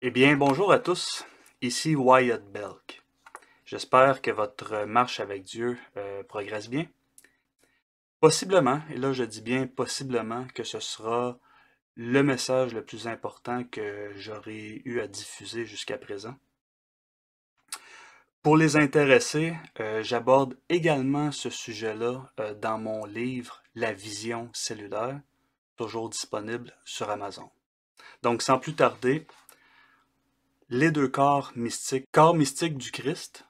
Eh bien, bonjour à tous. Ici Wyatt Belk. J'espère que votre marche avec Dieu euh, progresse bien. Possiblement, et là je dis bien possiblement, que ce sera le message le plus important que j'aurai eu à diffuser jusqu'à présent. Pour les intéressés, euh, j'aborde également ce sujet-là euh, dans mon livre La vision cellulaire, toujours disponible sur Amazon. Donc sans plus tarder, les deux corps mystiques, corps mystique du Christ,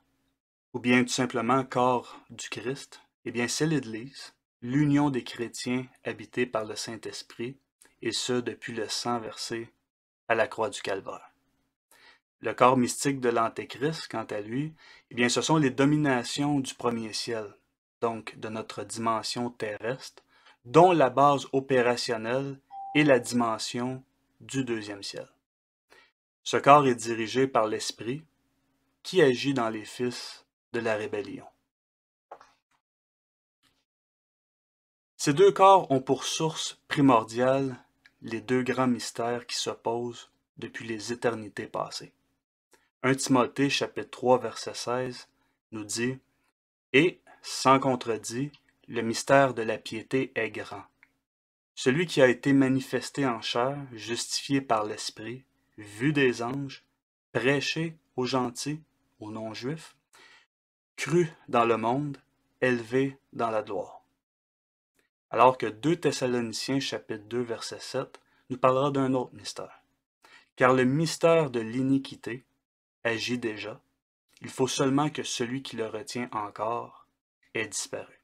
ou bien tout simplement corps du Christ, eh bien c'est l'Église, l'union des chrétiens habités par le Saint-Esprit, et ce depuis le sang versé à la croix du Calvaire. Le corps mystique de l'Antéchrist, quant à lui, eh bien ce sont les dominations du premier ciel, donc de notre dimension terrestre, dont la base opérationnelle est la dimension du deuxième ciel. Ce corps est dirigé par l'Esprit, qui agit dans les fils de la rébellion. Ces deux corps ont pour source primordiale les deux grands mystères qui s'opposent depuis les éternités passées. 1 Timothée chapitre 3 verset 16 nous dit Et, sans contredit, le mystère de la piété est grand. Celui qui a été manifesté en chair, justifié par l'Esprit, « Vu des anges, prêché aux gentils, aux non-juifs, cru dans le monde, élevé dans la gloire. Alors que 2 Thessaloniciens chapitre 2 verset 7 nous parlera d'un autre mystère. Car le mystère de l'iniquité agit déjà, il faut seulement que celui qui le retient encore ait disparu.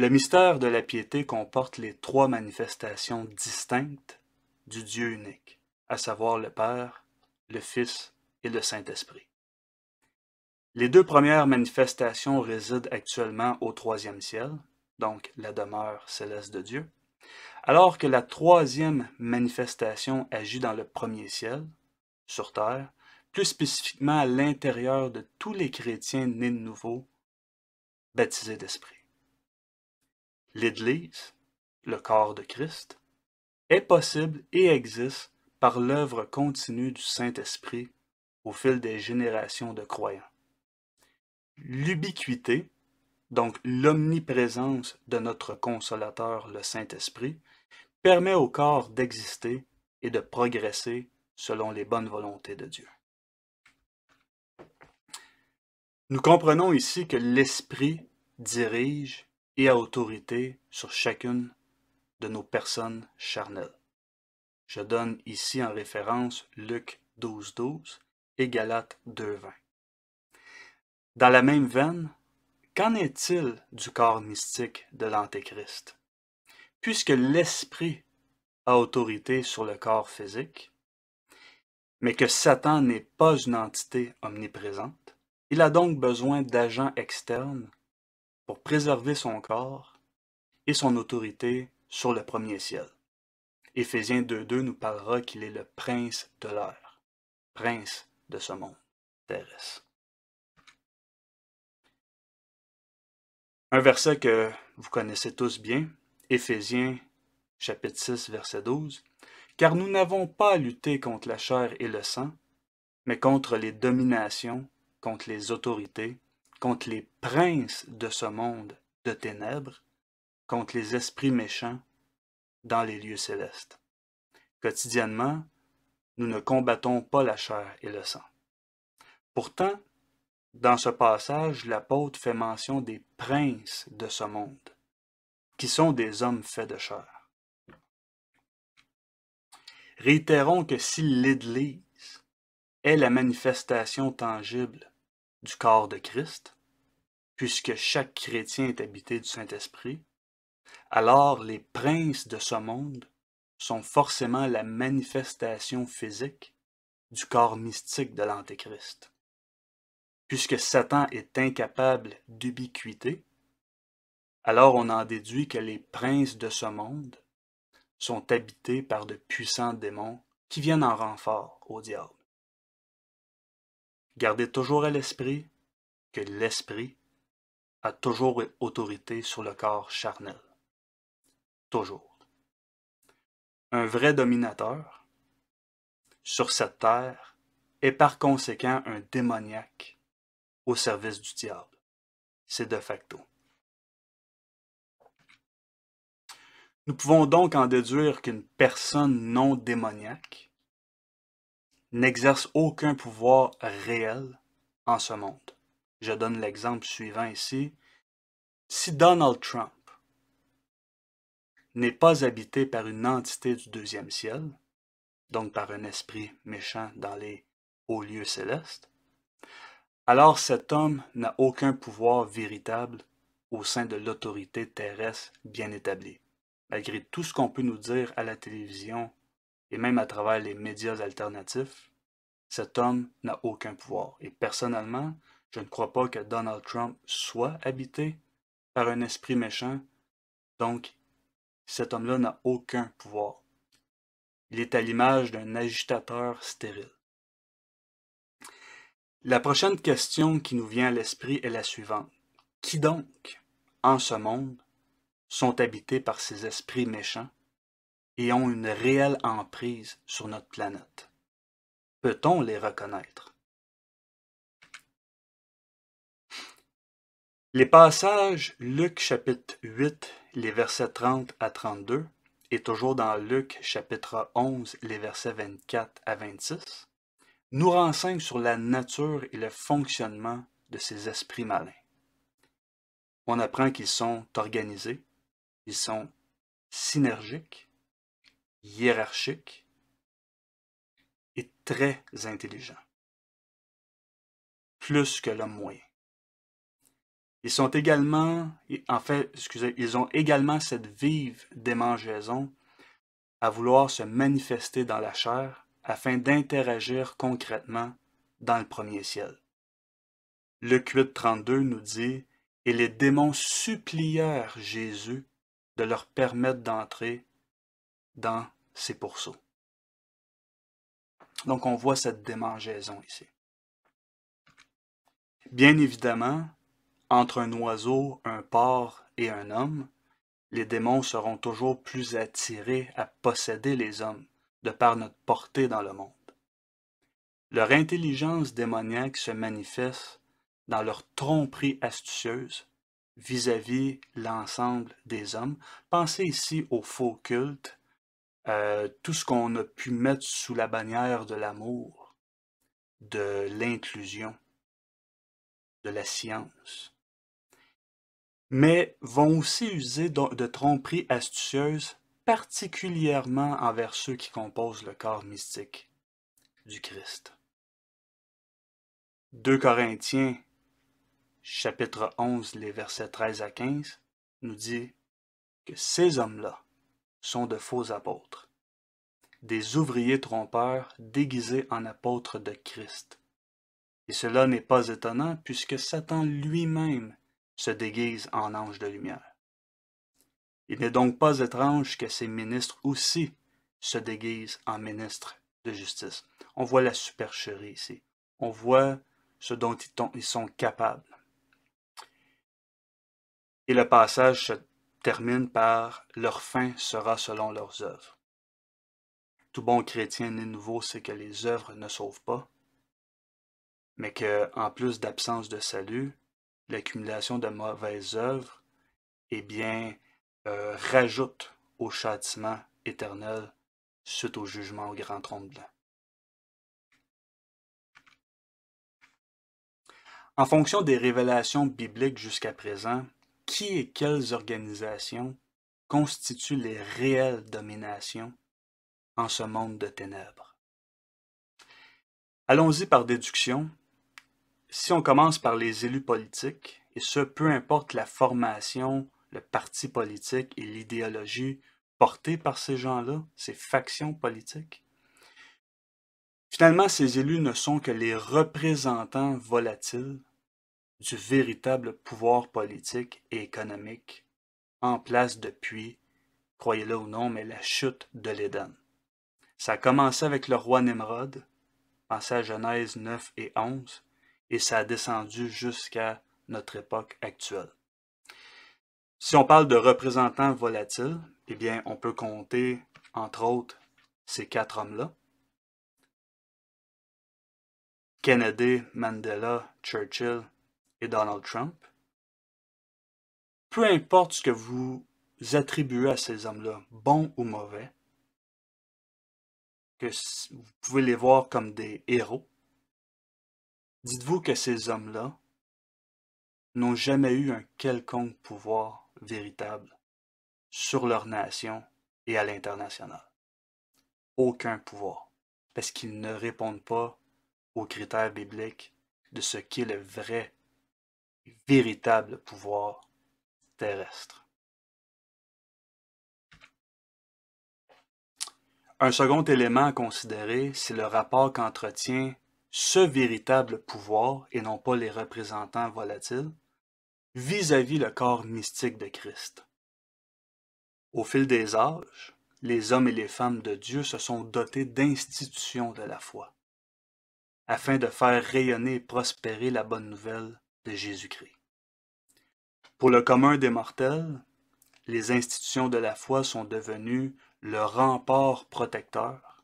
Le mystère de la piété comporte les trois manifestations distinctes du Dieu unique, à savoir le Père, le Fils et le Saint-Esprit. Les deux premières manifestations résident actuellement au troisième ciel, donc la demeure céleste de Dieu, alors que la troisième manifestation agit dans le premier ciel, sur terre, plus spécifiquement à l'intérieur de tous les chrétiens nés de nouveau, baptisés d'esprit. L'Église, le corps de Christ, est possible et existe par l'œuvre continue du Saint-Esprit au fil des générations de croyants. L'ubiquité, donc l'omniprésence de notre consolateur, le Saint-Esprit, permet au corps d'exister et de progresser selon les bonnes volontés de Dieu. Nous comprenons ici que l'Esprit dirige et autorité sur chacune de nos personnes charnelles. Je donne ici en référence Luc 12.12 12 et Galates 2.20. Dans la même veine, qu'en est-il du corps mystique de l'Antéchrist? Puisque l'esprit a autorité sur le corps physique, mais que Satan n'est pas une entité omniprésente, il a donc besoin d'agents externes pour préserver son corps et son autorité sur le premier ciel. Éphésiens 2.2 nous parlera qu'il est le prince de l'air, prince de ce monde terrestre. Un verset que vous connaissez tous bien, Éphésiens chapitre 6 verset 12, car nous n'avons pas à lutter contre la chair et le sang, mais contre les dominations, contre les autorités, contre les princes de ce monde de ténèbres, contre les esprits méchants dans les lieux célestes. Quotidiennement, nous ne combattons pas la chair et le sang. Pourtant, dans ce passage, l'apôtre fait mention des princes de ce monde, qui sont des hommes faits de chair. Réitérons que si l'Église est la manifestation tangible du corps de Christ, puisque chaque chrétien est habité du Saint-Esprit, alors les princes de ce monde sont forcément la manifestation physique du corps mystique de l'Antéchrist. Puisque Satan est incapable d'ubiquité, alors on en déduit que les princes de ce monde sont habités par de puissants démons qui viennent en renfort au diable. Gardez toujours à l'esprit que l'esprit a toujours autorité sur le corps charnel. Toujours. Un vrai dominateur sur cette terre est par conséquent un démoniaque au service du diable. C'est de facto. Nous pouvons donc en déduire qu'une personne non démoniaque n'exerce aucun pouvoir réel en ce monde. Je donne l'exemple suivant ici. Si Donald Trump n'est pas habité par une entité du deuxième ciel, donc par un esprit méchant dans les hauts lieux célestes, alors cet homme n'a aucun pouvoir véritable au sein de l'autorité terrestre bien établie. Malgré tout ce qu'on peut nous dire à la télévision, et même à travers les médias alternatifs, cet homme n'a aucun pouvoir. Et personnellement, je ne crois pas que Donald Trump soit habité par un esprit méchant. Donc, cet homme-là n'a aucun pouvoir. Il est à l'image d'un agitateur stérile. La prochaine question qui nous vient à l'esprit est la suivante. Qui donc, en ce monde, sont habités par ces esprits méchants et ont une réelle emprise sur notre planète. Peut-on les reconnaître Les passages Luc chapitre 8, les versets 30 à 32, et toujours dans Luc chapitre 11, les versets 24 à 26, nous renseignent sur la nature et le fonctionnement de ces esprits malins. On apprend qu'ils sont organisés, ils sont synergiques, hiérarchique et très intelligent. Plus que l'homme moyen. Ils sont également, en fait, excusez, ils ont également cette vive démangeaison à vouloir se manifester dans la chair afin d'interagir concrètement dans le premier ciel. Le Q8-32 nous dit Et les démons supplièrent Jésus de leur permettre d'entrer dans ses pourceaux. Donc on voit cette démangeaison ici. Bien évidemment, entre un oiseau, un porc et un homme, les démons seront toujours plus attirés à posséder les hommes, de par notre portée dans le monde. Leur intelligence démoniaque se manifeste dans leur tromperie astucieuse vis-à-vis l'ensemble des hommes. Pensez ici au faux culte euh, tout ce qu'on a pu mettre sous la bannière de l'amour, de l'inclusion, de la science, mais vont aussi user de, tromperies astucieuses, particulièrement envers ceux qui composent le corps mystique du Christ. 2 Corinthiens, chapitre 11, les versets 13 à 15, nous dit que ces hommes-là sont de faux apôtres, des ouvriers trompeurs déguisés en apôtres de Christ. Et cela n'est pas étonnant puisque Satan lui-même se déguise en ange de lumière. Il n'est donc pas étrange que ses ministres aussi se déguisent en ministres de justice. On voit la supercherie ici. On voit ce dont ils sont capables. Et le passage termine par Leur fin sera selon leurs œuvres. Tout bon chrétien né nouveau sait que les œuvres ne sauvent pas, mais que, en plus d'absence de salut, l'accumulation de mauvaises œuvres, eh bien, euh, rajoute au châtiment éternel suite au jugement au grand trône blanc. En fonction des révélations bibliques jusqu'à présent, qui et quelles organisations constituent les réelles dominations en ce monde de ténèbres. Allons-y par déduction. Si on commence par les élus politiques, et ce, peu importe la formation, le parti politique et l'idéologie portée par ces gens-là, ces factions politiques, finalement, ces élus ne sont que les représentants volatiles du véritable pouvoir politique et économique en place depuis, croyez-le ou non, mais la chute de l'Éden. Ça a commencé avec le roi Nimrod, pensez à Genèse 9 et 11, et ça a descendu jusqu'à notre époque actuelle. Si on parle de représentants volatiles, eh bien, on peut compter, entre autres, ces quatre hommes-là. Kennedy, Mandela, Churchill et Donald Trump, peu importe ce que vous attribuez à ces hommes-là, bons ou mauvais, que vous pouvez les voir comme des héros, dites-vous que ces hommes-là n'ont jamais eu un quelconque pouvoir véritable sur leur nation et à l'international. Aucun pouvoir, parce qu'ils ne répondent pas aux critères bibliques de ce qu'est le vrai véritable pouvoir terrestre. Un second élément à considérer, c'est le rapport qu'entretient ce véritable pouvoir, et non pas les représentants volatiles, vis-à-vis le corps mystique de Christ. Au fil des âges, les hommes et les femmes de Dieu se sont dotés d'institutions de la foi, afin de faire rayonner et prospérer la bonne nouvelle de Jésus-Christ. Pour le commun des mortels, les institutions de la foi sont devenues le rempart protecteur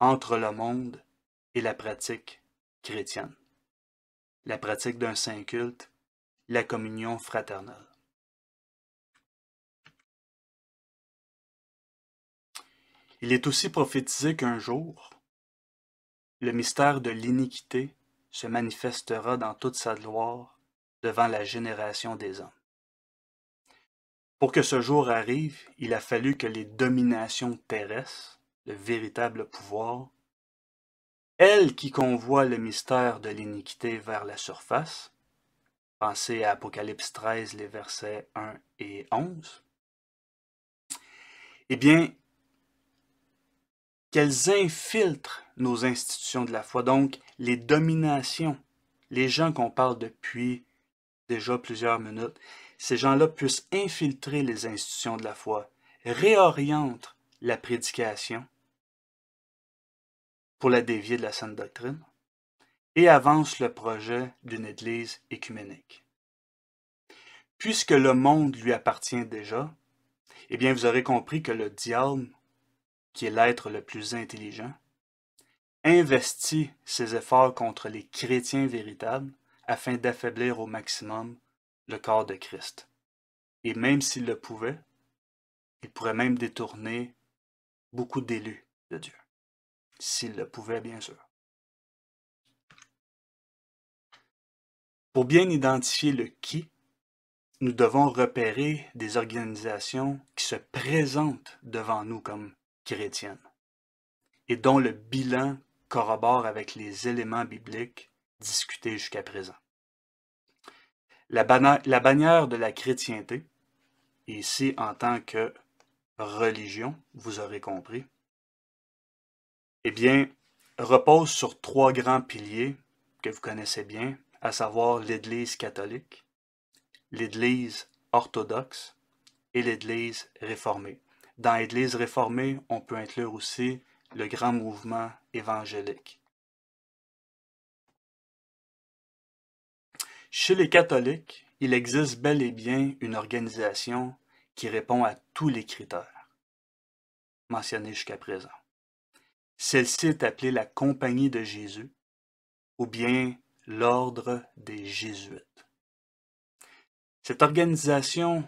entre le monde et la pratique chrétienne, la pratique d'un saint culte, la communion fraternelle. Il est aussi prophétisé qu'un jour, le mystère de l'iniquité se manifestera dans toute sa gloire devant la génération des hommes. Pour que ce jour arrive, il a fallu que les dominations terrestres, le véritable pouvoir, elles qui convoient le mystère de l'iniquité vers la surface, pensez à Apocalypse 13, les versets 1 et 11, eh bien, qu'elles infiltrent nos institutions de la foi, donc les dominations, les gens qu'on parle depuis déjà plusieurs minutes, ces gens-là puissent infiltrer les institutions de la foi, réorientent la prédication pour la dévier de la sainte doctrine et avancent le projet d'une Église écuménique. Puisque le monde lui appartient déjà, eh bien vous aurez compris que le diable, qui est l'être le plus intelligent, investit ses efforts contre les chrétiens véritables afin d'affaiblir au maximum le corps de Christ. Et même s'il le pouvait, il pourrait même détourner beaucoup d'élus de Dieu, s'il le pouvait bien sûr. Pour bien identifier le qui, nous devons repérer des organisations qui se présentent devant nous comme chrétiennes et dont le bilan corrobore avec les éléments bibliques discutés jusqu'à présent. La, bannière de la chrétienté, ici en tant que religion, vous aurez compris, eh bien, repose sur trois grands piliers que vous connaissez bien, à savoir l'Église catholique, l'Église orthodoxe et l'Église réformée. Dans l'Église réformée, on peut inclure aussi le grand mouvement évangélique. Chez les catholiques, il existe bel et bien une organisation qui répond à tous les critères mentionnés jusqu'à présent. Celle-ci est appelée la Compagnie de Jésus ou bien l'Ordre des Jésuites. Cette organisation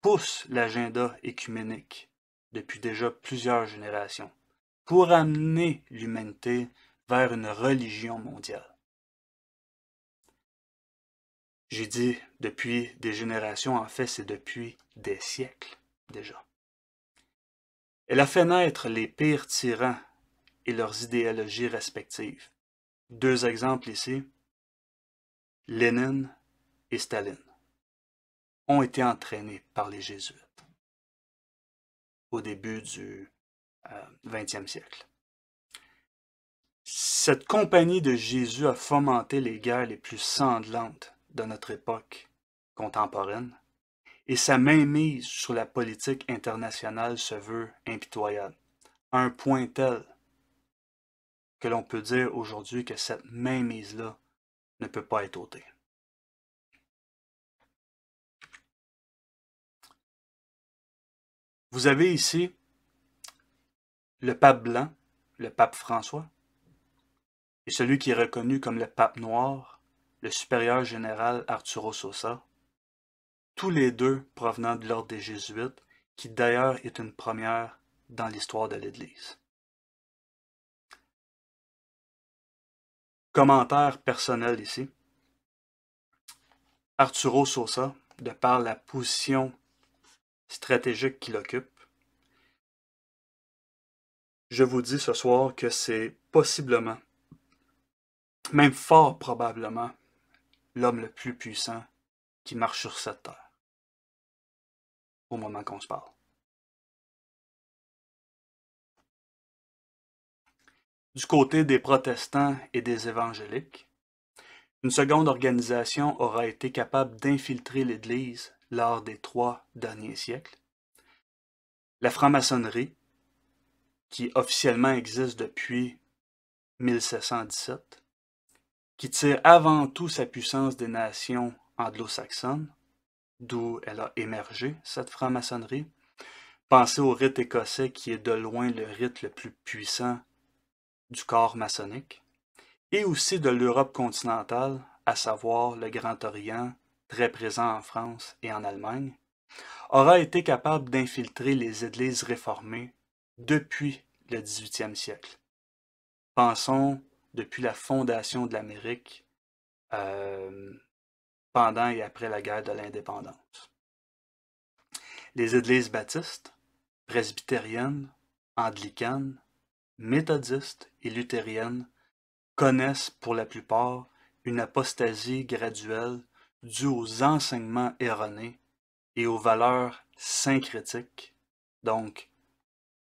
pousse l'agenda écuménique depuis déjà plusieurs générations pour amener l'humanité vers une religion mondiale. J'ai dit depuis des générations, en fait c'est depuis des siècles déjà. Elle a fait naître les pires tyrans et leurs idéologies respectives. Deux exemples ici, Lénine et Staline, ont été entraînés par les Jésuites au début du 20e euh, siècle. Cette compagnie de Jésus a fomenté les guerres les plus sanglantes de notre époque contemporaine et sa mainmise sur la politique internationale se veut impitoyable, un point tel que l'on peut dire aujourd'hui que cette mainmise-là ne peut pas être ôtée. Vous avez ici le pape blanc, le pape François, et celui qui est reconnu comme le pape noir, le supérieur général Arturo Sosa, tous les deux provenant de l'ordre des Jésuites, qui d'ailleurs est une première dans l'histoire de l'Église. Commentaire personnel ici. Arturo Sosa, de par la position stratégique qui l'occupe. Je vous dis ce soir que c'est possiblement, même fort probablement, l'homme le plus puissant qui marche sur cette terre. Au moment qu'on se parle. Du côté des protestants et des évangéliques, une seconde organisation aura été capable d'infiltrer l'Église lors des trois derniers siècles. La franc-maçonnerie, qui officiellement existe depuis 1717, qui tire avant tout sa puissance des nations anglo-saxonnes, d'où elle a émergé, cette franc-maçonnerie. Pensez au rite écossais qui est de loin le rite le plus puissant du corps maçonnique, et aussi de l'Europe continentale, à savoir le Grand Orient, très présent en France et en Allemagne, aura été capable d'infiltrer les églises réformées depuis le 18e siècle. Pensons depuis la fondation de l'Amérique euh, pendant et après la guerre de l'indépendance. Les églises baptistes, presbytériennes, anglicanes, méthodistes et luthériennes connaissent pour la plupart une apostasie graduelle dû aux enseignements erronés et aux valeurs syncrétiques, donc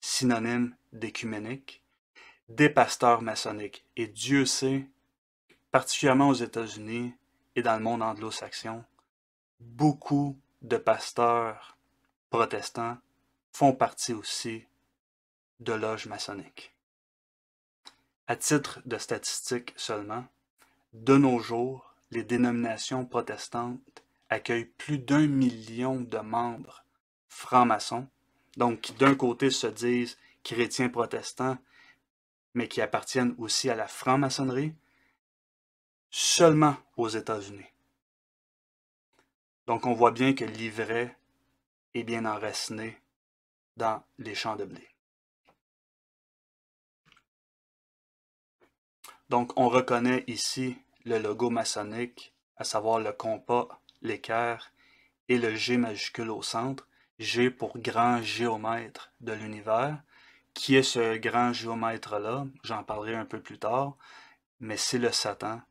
synonymes d'écuméniques, des pasteurs maçonniques. Et Dieu sait, particulièrement aux États-Unis et dans le monde anglo-saxon, beaucoup de pasteurs protestants font partie aussi de loges maçonniques. À titre de statistique seulement, de nos jours, les dénominations protestantes accueillent plus d'un million de membres francs-maçons, donc qui d'un côté se disent chrétiens protestants, mais qui appartiennent aussi à la franc-maçonnerie, seulement aux États-Unis. Donc on voit bien que l'ivraie est bien enraciné dans les champs de blé. Donc on reconnaît ici le logo maçonnique, à savoir le compas, l'équerre et le G majuscule au centre, G pour grand géomètre de l'univers. Qui est ce grand géomètre-là? J'en parlerai un peu plus tard, mais c'est le Satan,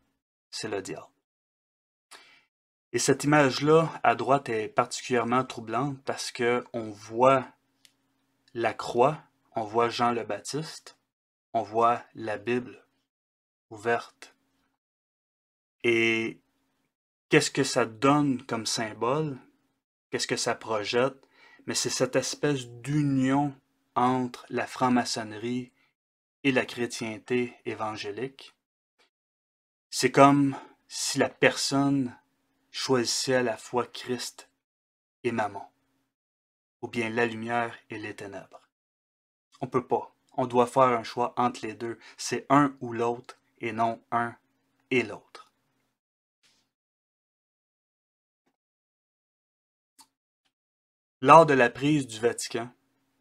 c'est le diable. Et cette image-là, à droite, est particulièrement troublante parce qu'on voit la croix, on voit Jean le Baptiste, on voit la Bible ouverte et qu'est-ce que ça donne comme symbole? Qu'est-ce que ça projette? Mais c'est cette espèce d'union entre la franc-maçonnerie et la chrétienté évangélique. C'est comme si la personne choisissait à la fois Christ et maman, ou bien la lumière et les ténèbres. On ne peut pas. On doit faire un choix entre les deux. C'est un ou l'autre et non un et l'autre. Lors de la prise du Vatican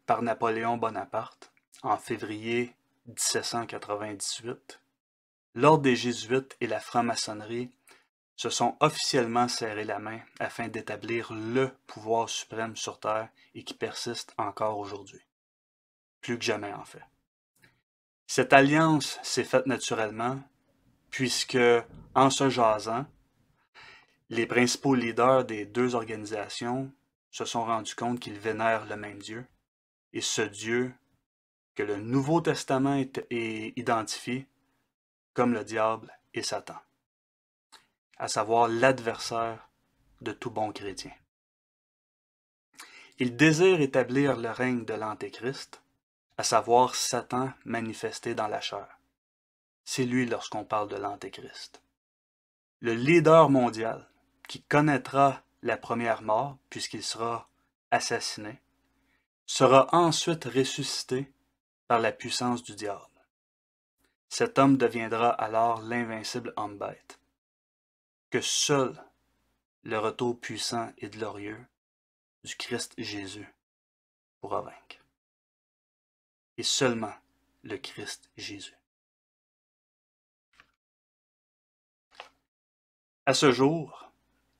par Napoléon Bonaparte en février 1798, l'ordre des Jésuites et la franc-maçonnerie se sont officiellement serrés la main afin d'établir le pouvoir suprême sur Terre et qui persiste encore aujourd'hui. Plus que jamais en fait. Cette alliance s'est faite naturellement puisque, en se jasant, les principaux leaders des deux organisations se sont rendus compte qu'ils vénèrent le même Dieu. Et ce Dieu que le Nouveau Testament est, identifié comme le diable et Satan, à savoir l'adversaire de tout bon chrétien. Ils désirent établir le règne de l'Antéchrist, à savoir Satan manifesté dans la chair. C'est lui lorsqu'on parle de l'Antéchrist. Le leader mondial qui connaîtra la première mort, puisqu'il sera assassiné, sera ensuite ressuscité par la puissance du diable. Cet homme deviendra alors l'invincible homme-bête, que seul le retour puissant et glorieux du Christ Jésus pourra vaincre. Et seulement le Christ Jésus. À ce jour,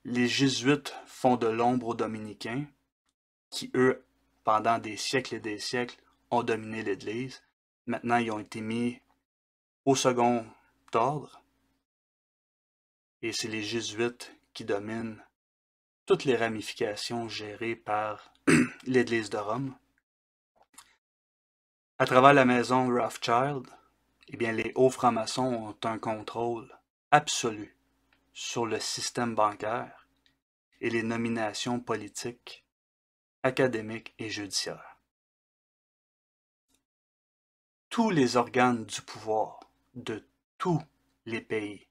les jésuites font de l'ombre aux dominicains, qui eux, pendant des siècles et des siècles, ont dominé l'Église. Maintenant, ils ont été mis au second ordre. Et c'est les jésuites qui dominent toutes les ramifications gérées par l'Église de Rome. À travers la maison Rothschild, eh bien, les hauts francs-maçons ont un contrôle absolu sur le système bancaire et les nominations politiques, académiques et judiciaires. Tous les organes du pouvoir de tous les pays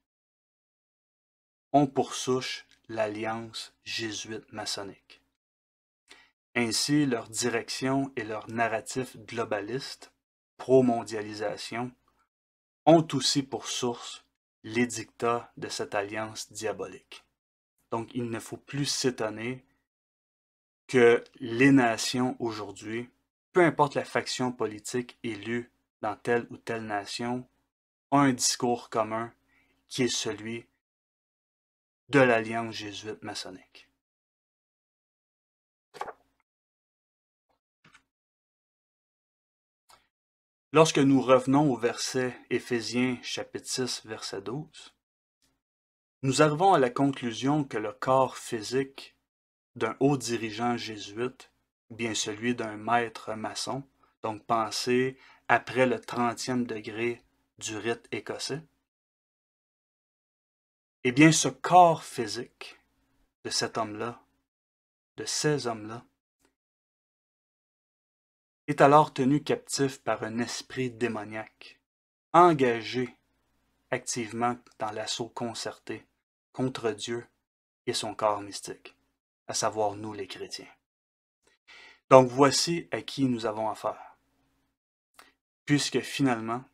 ont pour souche l'alliance jésuite maçonnique. Ainsi, leur direction et leur narratif globaliste, pro-mondialisation, ont aussi pour source les dictats de cette alliance diabolique. Donc, il ne faut plus s'étonner que les nations aujourd'hui, peu importe la faction politique élue dans telle ou telle nation, ont un discours commun qui est celui de l'alliance jésuite maçonnique. Lorsque nous revenons au verset Éphésiens chapitre 6 verset 12, nous arrivons à la conclusion que le corps physique d'un haut dirigeant jésuite, bien celui d'un maître maçon, donc pensé après le 30e degré du rite écossais, eh bien ce corps physique de cet homme-là, de ces hommes-là, est alors tenu captif par un esprit démoniaque, engagé activement dans l'assaut concerté contre Dieu et son corps mystique, à savoir nous les chrétiens. Donc voici à qui nous avons affaire. Puisque finalement,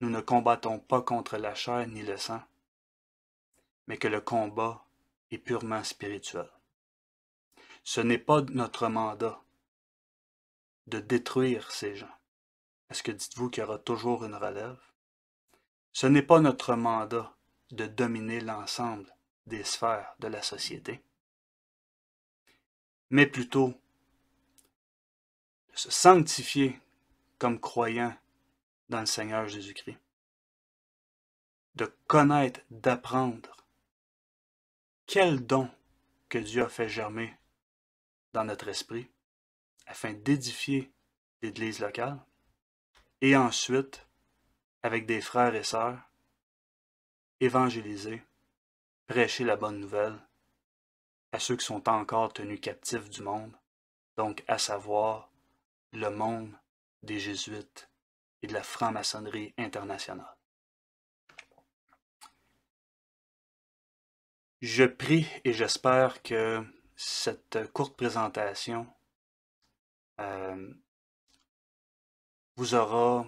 nous ne combattons pas contre la chair ni le sang, mais que le combat est purement spirituel. Ce n'est pas notre mandat de détruire ces gens. Est-ce que dites-vous qu'il y aura toujours une relève? Ce n'est pas notre mandat de dominer l'ensemble des sphères de la société, mais plutôt de se sanctifier comme croyant dans le Seigneur Jésus-Christ, de connaître, d'apprendre quel don que Dieu a fait germer dans notre esprit afin d'édifier l'Église locale, et ensuite, avec des frères et sœurs, évangéliser, prêcher la bonne nouvelle à ceux qui sont encore tenus captifs du monde, donc à savoir le monde des jésuites et de la franc-maçonnerie internationale. Je prie et j'espère que cette courte présentation euh, vous aura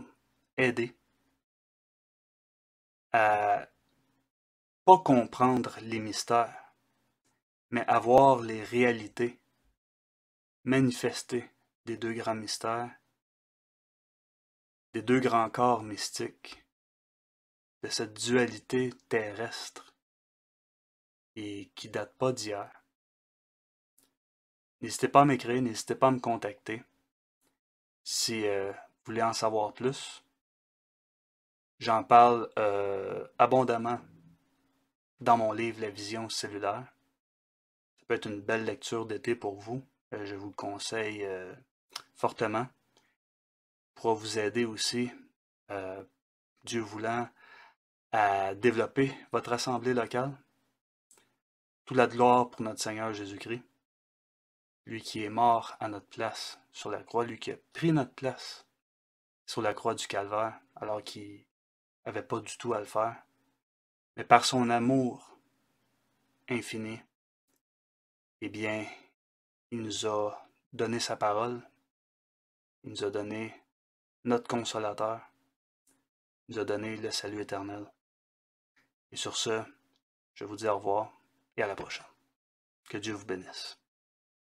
aidé à pas comprendre les mystères, mais à voir les réalités manifestées des deux grands mystères, des deux grands corps mystiques, de cette dualité terrestre et qui date pas d'hier. N'hésitez pas à m'écrire, n'hésitez pas à me contacter si euh, vous voulez en savoir plus. J'en parle euh, abondamment dans mon livre La vision cellulaire. Ça peut être une belle lecture d'été pour vous. Euh, je vous le conseille fortement. Pour vous aider aussi, Dieu voulant, à développer votre assemblée locale. Tout la gloire pour notre Seigneur Jésus-Christ lui qui est mort à notre place, sur la croix, lui qui a pris notre place, sur la croix du calvaire, alors qu'il n'avait pas du tout à le faire, mais par son amour infini, eh bien, il nous a donné sa parole, il nous a donné notre consolateur, il nous a donné le salut éternel. Et sur ce, je vous dis au revoir et à la prochaine. Que Dieu vous bénisse.